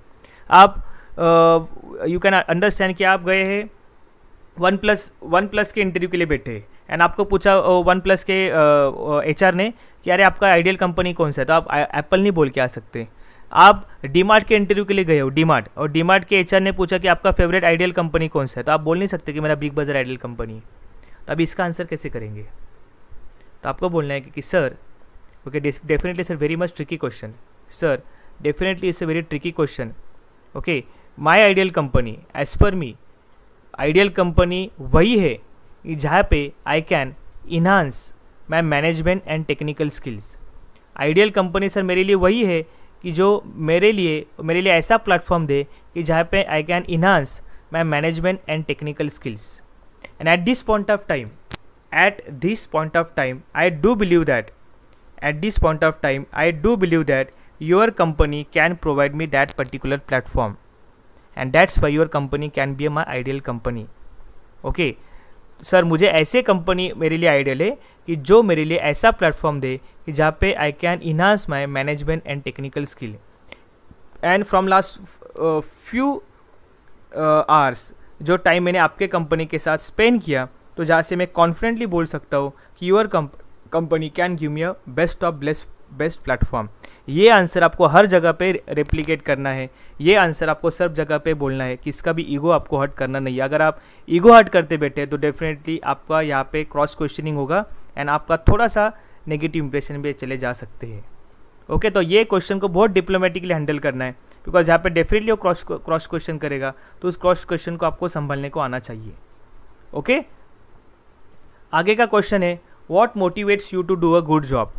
आप यू कैन अंडरस्टैंड कि आप गए हैं वन प्लस वन प्लस के इंटरव्यू के लिए बैठे एंड आपको पूछा वन प्लस के एच ने कि अरे आपका आइडियल कंपनी कौन सा है तो आप एप्पल नहीं बोल के आ सकते आप डीमार्ट के इंटरव्यू के लिए गए हो डीमार्ट और डीमार्ट के एच ने पूछा कि आपका फेवरेट आइडियल कंपनी कौन सा है तो आप बोल नहीं सकते कि मेरा बिग बाजार आइडियल कंपनी है तो अभी इसका आंसर कैसे करेंगे तो आपको बोलना है कि, कि sir okay definitely sir very much tricky question sir definitely it's a very tricky question okay my ideal company as per me ideal company वही है जहाँ पे I can enhance my management and technical skills ideal company sir मेरे लिए वही है कि जो मेरे लिए मेरे लिए ऐसा प्लेटफॉर्म दे कि जहाँ पे I can enhance my management and technical skills and at this point of time at this point of time I do believe that at this point of time I do believe that your company can provide me that particular platform and that's why your company can be my ideal company okay sir मुझे ऐसे कंपनी मेरे लिए आइडियल है कि जो मेरे लिए ऐसा प्लेटफॉर्म दे कि जहाँ पे I can enhance my management and technical skill and from last few hours जो टाइम मैंने आपके कंपनी के साथ स्पेंड किया तो जहाँ से मैं कॉन्फिडेंटली बोल सकता हूँ कि your company can give me a best of bless best platform ये आंसर आपको हर जगह पे रेप्लीकेट करना है ये आंसर आपको सब जगह पे बोलना है किसका भी ईगो आपको हर्ट करना नहीं है अगर आप ईगो हर्ट करते बैठे तो डेफिनेटली आपका यहाँ पे क्रॉस क्वेश्चनिंग होगा एंड आपका थोड़ा सा नेगेटिव इंप्रेशन भी चले जा सकते हैं ओके तो ये क्वेश्चन को बहुत डिप्लोमेटिकली हैंडल करना है बिकॉज यहाँ पे डेफिनेटली वो क्रॉस क्रॉस क्वेश्चन करेगा तो उस क्रॉस क्वेश्चन को आपको संभालने को आना चाहिए ओके okay? आगे का क्वेश्चन है what motivates you to do a good job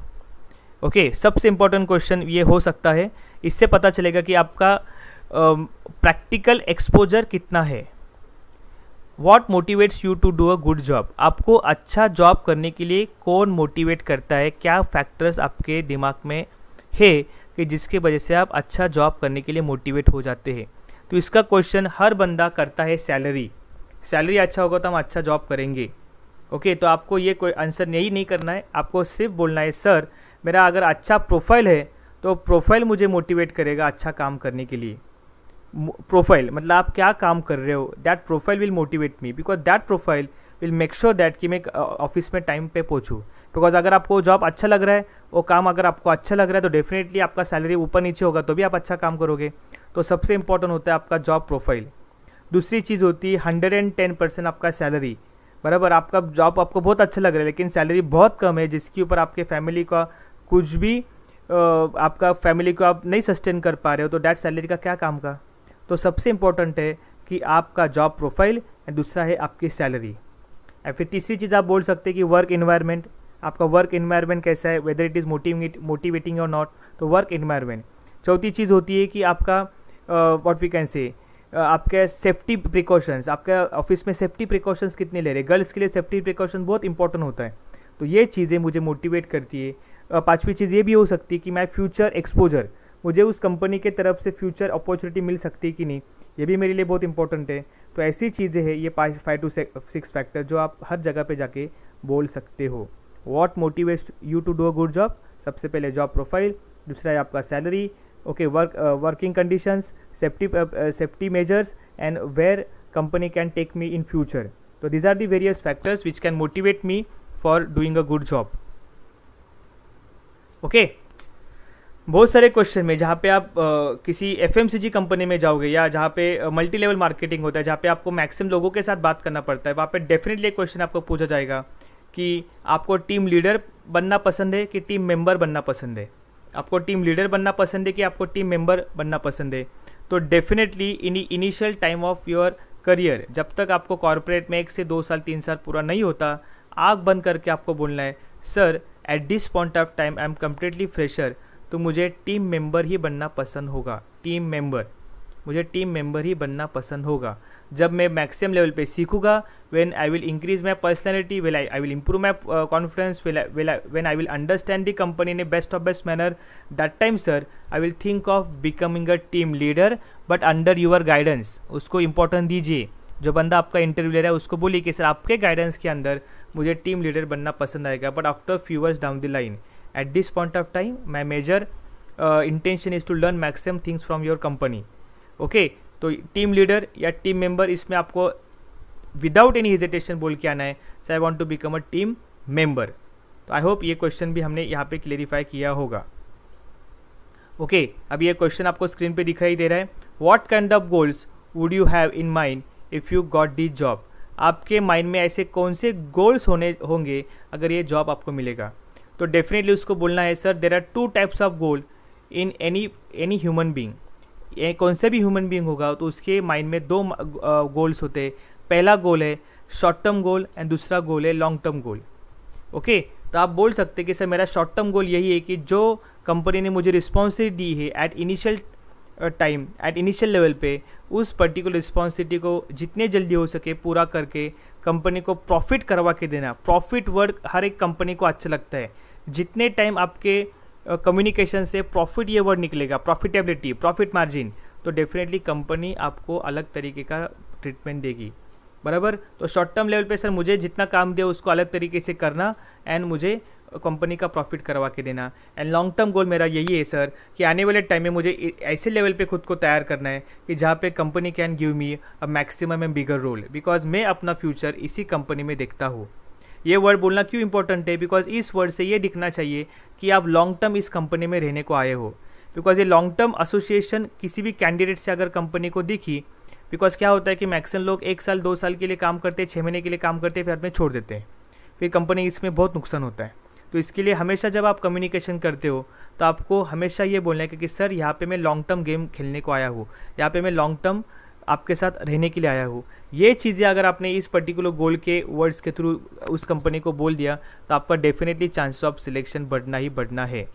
okay सबसे इम्पोर्टेंट क्वेश्चन ये हो सकता है इससे पता चलेगा कि आपका प्रैक्टिकल um, एक्सपोजर कितना है what motivates you to do a good job आपको अच्छा जॉब करने के लिए कौन मोटिवेट करता है क्या फैक्टर्स आपके दिमाग में है कि जिसके वजह से आप अच्छा जॉब करने के लिए मोटिवेट हो जाते हैं तो इसका क्वेश्चन हर बंदा करता है सैलरी सैलरी अच्छा होगा तो हम अच्छा जॉब करेंगे ओके okay, तो आपको ये कोई आंसर यही नहीं करना है आपको सिर्फ बोलना है सर मेरा अगर अच्छा प्रोफाइल है तो प्रोफाइल मुझे मोटिवेट करेगा अच्छा काम करने के लिए प्रोफाइल मतलब आप क्या काम कर रहे हो that profile will motivate me because that profile will make sure that कि मैं ऑफिस में टाइम पे पहुँचूँ बिकॉज अगर आपको जॉब अच्छा लग रहा है वो काम अगर आपको अच्छा लग रहा है तो डेफिनेटली आपका सैलरी ऊपर नीचे होगा तो भी आप अच्छा काम करोगे तो सबसे इंपॉर्टेंट होता है आपका जॉब प्रोफाइल दूसरी चीज़ होती है हंड्रेड एंड टेन परसेंट आपका सैलरी बराबर आपका जॉब आपको बहुत अच्छा लग रहा है लेकिन सैलरी बहुत कम है जिसके ऊपर आपके फैमिली का कुछ भी आपका फैमिली को आप नहीं सस्टेन कर पा रहे हो तो डैट सैलरी का क्या काम का तो सबसे इम्पोर्टेंट है कि आपका जॉब प्रोफाइल एंड दूसरा है आपकी सैलरी या फिर तीसरी चीज़ आप बोल सकते हैं कि वर्क इन्वायरमेंट आपका वर्क इन्वायरमेंट कैसा है वेदर इट इज़ मोटिवेटिंग और नॉट तो वर्क इन्वायरमेंट चौथी चीज़ होती है कि आपका वॉट वी कैन से आपके सेफ्टी प्रिकॉशंस आपके ऑफिस में सेफ्टी प्रिकॉशंस कितने ले रहे गर्ल्स के लिए सेफ्टी प्रिकॉशन बहुत इंपॉर्टेंट होता है तो ये चीज़ें मुझे मोटिवेट करती है पाँचवीं चीज़ ये भी हो सकती है कि मैं फ्यूचर एक्सपोजर मुझे उस कंपनी के तरफ से फ्यूचर अपॉर्चुनिटी मिल सकती है कि नहीं ये भी मेरे लिए बहुत इंपॉर्टेंट है तो ऐसी चीज़ें हैं ये पाँच फाइव टू सिक्स फैक्टर जो आप हर जगह पे जाके बोल सकते हो what motivate you to do a good job सबसे पहले जॉब प्रोफाइल दूसरा है आपका salary okay work working conditions safety safety measures and where company can take me in future तो these are the various factors which can motivate me for doing a good job okay बहुत सारे क्वेश्चन में जहाँ पे आप आ, किसी एफ कंपनी में जाओगे या जहाँ पे मल्टी लेवल मार्केटिंग होता है जहाँ पे आपको मैक्सिमम लोगों के साथ बात करना पड़ता है वहाँ पे डेफिनेटली एक क्वेश्चन आपको पूछा जाएगा कि आपको टीम लीडर बनना पसंद है कि टीम मेंबर बनना पसंद है आपको टीम लीडर बनना पसंद है कि आपको टीम मेंबर बनना पसंद है तो definitely in initial time of your career जब तक आपको कॉरपोरेट में एक से दो साल तीन साल पूरा नहीं होता आग बंद करके आपको बोलना है sir at this point of time I am completely fresher तो मुझे टीम मेंबर ही बनना पसंद होगा टीम मेंबर मुझे टीम मेंबर ही बनना पसंद होगा जब मैं मैक्सिमम लेवल पे सीखूंगा when I will increase my personality will I I will improve my confidence when I will understand the company in a best of best manner that time sir I will think of becoming a team leader but under your guidance उसको इंपॉर्टेंट दीजिए जो बंदा आपका इंटरव्यू ले रहा है उसको बोलिए कि सर आपके गाइडेंस के अंदर मुझे टीम लीडर बनना पसंद आएगा but after few years down the line at this point of time my major intention is to learn maximum things from your company okay तो टीम लीडर या टीम मेंबर इसमें आपको विदाउट एनी हेजिटेशन बोल के आना है sir I want to become a team member तो आई होप ये क्वेश्चन भी हमने यहाँ पे क्लेरिफाई किया होगा ओके okay, अब ये क्वेश्चन आपको स्क्रीन पे दिखाई दे रहा है what kind of goals would you have in mind if you got this job आपके माइंड में ऐसे कौन से गोल्स होने होंगे अगर ये जॉब आपको मिलेगा तो डेफिनेटली उसको बोलना है sir there are two types of goal in any any human being कौन से भी ह्यूमन बींग होगा तो उसके माइंड में दो गोल्स होते हैं पहला गोल है शॉर्ट टर्म गोल एंड दूसरा गोल है लॉन्ग टर्म गोल ओके तो आप बोल सकते कि सर मेरा शॉर्ट टर्म गोल यही है कि जो कंपनी ने मुझे रिस्पॉन्सिबिलिटी दी है at initial time at initial level पे उस पर्टिकुलर रिस्पॉन्सिबिलिटी को जितने जल्दी हो सके पूरा करके कंपनी को प्रॉफिट करवा के देना प्रॉफिट वर्ड हर एक कंपनी को अच्छा लगता है जितने टाइम आपके कम्युनिकेशन से प्रॉफिट ये वर्ड निकलेगा प्रॉफिटेबिलिटी प्रॉफिट मार्जिन तो डेफिनेटली कंपनी आपको अलग तरीके का ट्रीटमेंट देगी बराबर तो शॉर्ट टर्म लेवल पे सर मुझे जितना काम दिया उसको अलग तरीके से करना एंड मुझे कंपनी का प्रॉफिट करवा के देना एंड लॉन्ग टर्म गोल मेरा यही है सर कि आने वाले टाइम में मुझे ऐसे लेवल पे खुद को तैयार करना है कि जहाँ पे company can give me a maximum and bigger role because मैं अपना फ्यूचर इसी कंपनी में देखता हूँ ये वर्ड बोलना क्यों इंपॉर्टेंट है बिकॉज इस वर्ड से ये दिखना चाहिए कि आप लॉन्ग टर्म इस कंपनी में रहने को आए हो बिकॉज ये लॉन्ग टर्म एसोसिएशन किसी भी कैंडिडेट से अगर कंपनी को दिखी बिकॉज क्या होता है कि मैक्सिमम लोग एक साल दो साल के लिए काम करते हैं छः महीने के लिए काम करते हैं फिर अपने छोड़ देते हैं फिर कंपनी इसमें बहुत नुकसान होता है तो इसके लिए हमेशा जब आप कम्युनिकेशन करते हो तो आपको हमेशा ये बोलना है कि, कि सर यहाँ पे मैं लॉन्ग टर्म गेम खेलने को आया हूँ यहाँ पे मैं लॉन्ग टर्म आपके साथ रहने के लिए आया हूँ ये चीज़ें अगर आपने इस पर्टिकुलर गोल के वर्ड्स के थ्रू उस कंपनी को बोल दिया तो आपका डेफिनेटली चांसेस ऑफ सिलेक्शन बढ़ना ही बढ़ना है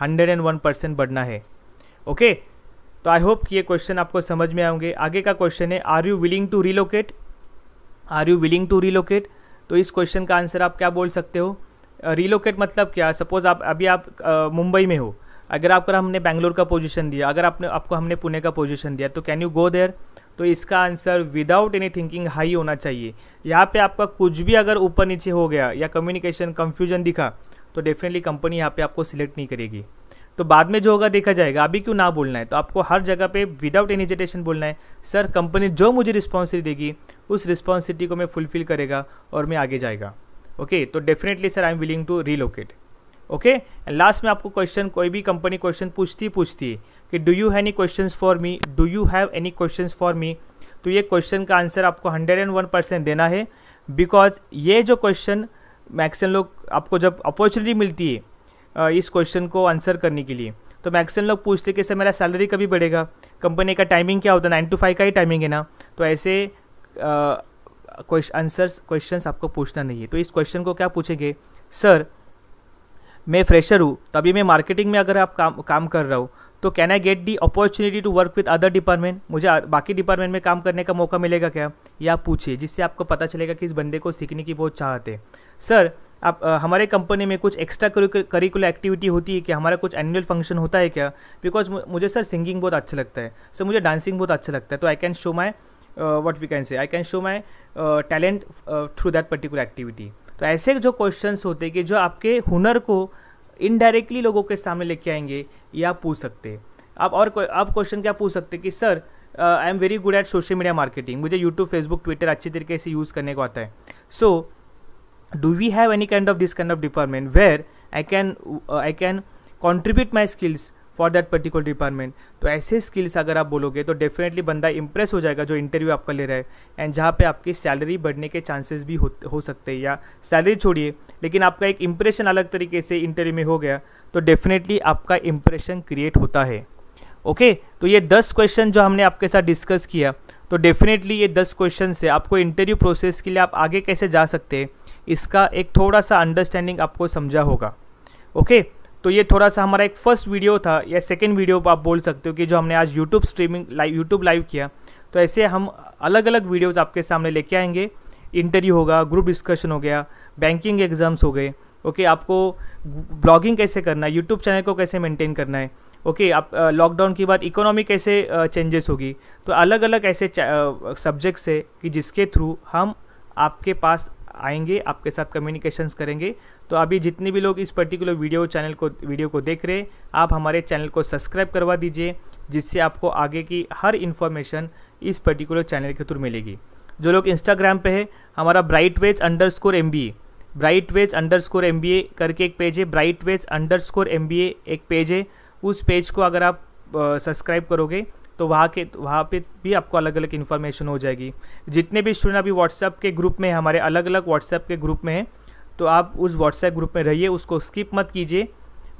हंड्रेड एंड वन परसेंट बढ़ना है ओके तो आई होप कि ये क्वेश्चन आपको समझ में आएंगे आगे का क्वेश्चन है are you willing to relocate are you willing to relocate तो इस क्वेश्चन का आंसर आप क्या बोल सकते हो रिलोकेट मतलब क्या सपोज़ आप अभी आप मुंबई में हो अगर आपको हमने बैंगलोर का पोजीशन दिया अगर आपने आपको हमने पुणे का पोजीशन दिया तो कैन यू गो देयर तो इसका आंसर विदाउट एनी थिंकिंग हाई होना चाहिए यहाँ पे आपका कुछ भी अगर ऊपर नीचे हो गया या कम्युनिकेशन कंफ्यूजन दिखा तो डेफिनेटली कंपनी यहाँ पे आपको सिलेक्ट नहीं करेगी तो बाद में जो होगा देखा जाएगा अभी क्यों ना बोलना है तो आपको हर जगह पे विदाउट एनी जिटेशन बोलना है सर कंपनी जो मुझे रिस्पॉन्सिबिलिटी देगी उस रिस्पॉन्सिबिलिटी को मैं फुलफ़िल करेगा और मैं आगे जाएगा ओके तो definitely sir I am willing to relocate okay and last में आपको क्वेश्चन कोई भी कंपनी क्वेश्चन पूछती पूछती है कि do you have any question for me do you have any question for me तो ये क्वेश्चन का आंसर आपको हंड्रेड एंड वन परसेंट देना है बिकॉज ये जो क्वेश्चन मैक्सिम लोग आपको जब अपॉर्चुनिटी मिलती है इस क्वेश्चन को आंसर करने के लिए तो मैक्सिम लोग पूछते कि सर मेरा सैलरी कभी बढ़ेगा कंपनी का टाइमिंग क्या होता है नाइन टू फाइव का ही टाइमिंग है ना तो ऐसे आंसर्स क्वेश्चंस आपको पूछना नहीं है तो इस क्वेश्चन को क्या पूछेंगे सर मैं फ्रेशर हूँ तो अभी मैं मार्केटिंग में अगर आप काम काम कर रहा हूँ तो can I get the opportunity to work with other department मुझे बाकी डिपार्टमेंट में काम करने का मौका मिलेगा क्या या पूछिए जिससे आपको पता चलेगा कि इस बंदे को सीखने की बहुत चाहत है सर आप आ, हमारे कंपनी में कुछ एक्स्ट्रा करिकुलर एक्टिविटी होती है कि हमारा कुछ एनुअल फंक्शन होता है क्या बिकॉज मुझे सर सिंगिंग बहुत अच्छा लगता है सर मुझे डांसिंग बहुत अच्छा लगता है तो I can show my Uh, what we can say I can show my uh, talent uh, through that particular activity तो ऐसे जो क्वेश्चंस होते हैं कि जो आपके हुनर को इनडायरेक्टली लोगों के सामने लेके आएंगे ये आप पूछ सकते आप और आप क्वेश्चन क्या पूछ सकते कि sir I am very good at social media marketing मुझे यूट्यूब फेसबुक ट्विटर अच्छी तरीके से यूज़ करने को आता है so do we have any kind of this kind of department where I can I can contribute my skills for that particular department तो ऐसे स्किल्स अगर आप बोलोगे तो डेफिनेटली बंदा इंप्रेस हो जाएगा जो इंटरव्यू आपका ले रहा है एंड जहाँ पे आपकी सैलरी बढ़ने के चांसेस भी हो, हो सकते हैं या सैलरी छोड़िए लेकिन आपका एक इंप्रेशन अलग तरीके से इंटरव्यू में हो गया तो डेफिनेटली आपका इंप्रेशन क्रिएट होता है ओके okay? तो ये दस क्वेश्चन जो हमने आपके साथ डिस्कस किया तो डेफिनेटली ये दस क्वेश्चन से आपको इंटरव्यू प्रोसेस के लिए आप आगे कैसे जा सकते हैं इसका एक थोड़ा सा अंडरस्टैंडिंग आपको समझा होगा ओके okay? तो ये थोड़ा सा हमारा एक फर्स्ट वीडियो था या सेकेंड वीडियो आप बोल सकते हो कि जो हमने आज YouTube streaming live YouTube live किया तो ऐसे हम अलग अलग वीडियोज़ आपके सामने लेके आएंगे इंटरव्यू होगा ग्रुप डिस्कशन हो गया बैंकिंग एग्ज़ाम्स हो गए ओके आपको ब्लॉगिंग कैसे करना है यूट्यूब चैनल को कैसे मेंटेन करना है ओके आप लॉकडाउन के बाद इकोनॉमी कैसे चेंजेस होगी तो अलग अलग ऐसे सब्जेक्ट्स है कि जिसके थ्रू हम आपके पास आएंगे आपके साथ कम्युनिकेशंस करेंगे तो अभी जितने भी लोग इस पर्टिकुलर वीडियो चैनल को वीडियो को देख रहे आप हमारे चैनल को सब्सक्राइब करवा दीजिए जिससे आपको आगे की हर इन्फॉर्मेशन इस पर्टिकुलर चैनल के थ्रू मिलेगी जो लोग इंस्टाग्राम पे है हमारा Bright Wedge underscore M B A Bright Wedge underscore M B A करके एक पेज है Bright Wedge underscore M B A एक पेज है उस पेज को अगर आप सब्सक्राइब करोगे तो वहाँ के वहाँ पे भी आपको अलग अलग इन्फॉर्मेशन हो जाएगी जितने भी स्टूडेंट अभी व्हाट्सएप के ग्रुप में हमारे अलग अलग व्हाट्सएप के ग्रुप में हैं तो आप उस व्हाट्सएप ग्रुप में रहिए उसको स्किप मत कीजिए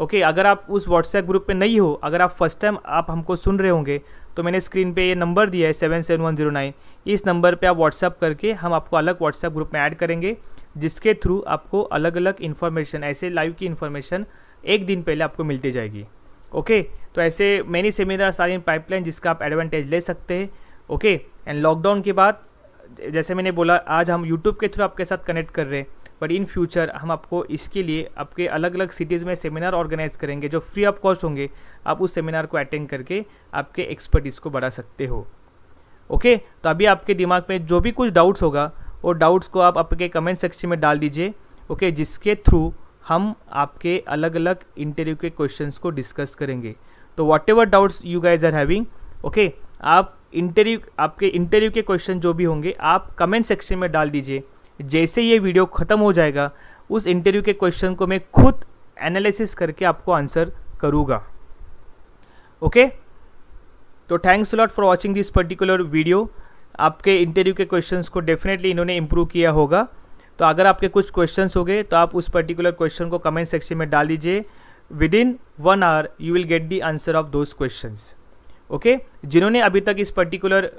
ओके अगर आप उस व्हाट्सएप ग्रुप में नहीं हो अगर आप फर्स्ट टाइम आप हमको सुन रहे होंगे तो मैंने स्क्रीन पे ये नंबर दिया है seven seven one zero nine इस नंबर पे आप व्हाट्सएप करके हम आपको अलग व्हाट्सएप ग्रुप में ऐड करेंगे जिसके थ्रू आपको अलग अलग इन्फॉर्मेशन ऐसे लाइव की इन्फॉर्मेशन एक दिन पहले आपको मिलती जाएगी ओके तो ऐसे मैनी सेमिनार सारी पाइपलाइन जिसका आप एडवांटेज ले सकते हैं ओके एंड लॉकडाउन के बाद जैसे मैंने बोला आज हम यूट्यूब के थ्रू आपके साथ कनेक्ट कर रहे हैं बट इन फ्यूचर हम आपको इसके लिए आपके अलग अलग सिटीज़ में सेमिनार ऑर्गेनाइज करेंगे जो फ्री ऑफ कॉस्ट होंगे आप उस सेमिनार को अटेंड करके आपके एक्सपर्टीज़ को बढ़ा सकते हो ओके तो अभी आपके दिमाग में जो भी कुछ डाउट्स होगा वो डाउट्स को आप आपके कमेंट सेक्शन में डाल दीजिए ओके जिसके थ्रू हम आपके अलग अलग इंटरव्यू के क्वेश्चंस को डिस्कस करेंगे तो whatever doubts you guys are having okay आप इंटरव्यू आपके इंटरव्यू के क्वेश्चन जो भी होंगे आप कमेंट सेक्शन में डाल दीजिए जैसे ये वीडियो ख़त्म हो जाएगा उस इंटरव्यू के क्वेश्चन को मैं खुद एनालिसिस करके आपको आंसर करूँगा ओके तो thanks lot for watching this particular video आपके इंटरव्यू के क्वेश्चंस को डेफिनेटली इन्होंने इम्प्रूव किया होगा तो अगर आपके कुछ क्वेश्चंस हो गए तो आप उस पर्टिकुलर क्वेश्चन को कमेंट सेक्शन में डाल दीजिए within one hour you will get the answer of those questions okay जिन्होंने अभी तक इस पर्टिकुलर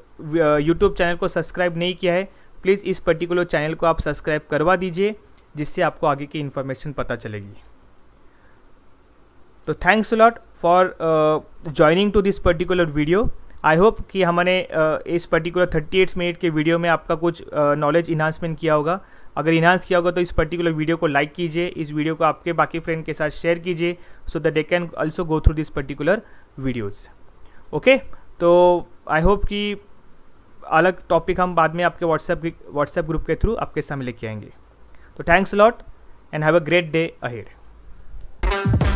यूट्यूब चैनल को सब्सक्राइब नहीं किया है प्लीज़ इस पर्टिकुलर चैनल को आप सब्सक्राइब करवा दीजिए जिससे आपको आगे की इन्फॉर्मेशन पता चलेगी तो thanks lot for joining to this particular video I hope कि हमने uh, इस पर्टिकुलर 38 मिनट के वीडियो में आपका कुछ नॉलेज uh, इन्हांसमेंट किया होगा अगर इन्हांस किया होगा तो इस पर्टिकुलर वीडियो को लाइक कीजिए इस वीडियो को आपके बाकी फ्रेंड के साथ शेयर कीजिए so that they can also go through this particular videos okay तो आई होप कि अलग टॉपिक हम बाद में आपके व्हाट्सएप व्हाट्सएप ग्रुप के थ्रू आपके सामने लेके आएंगे तो thanks lot and have a great day ahead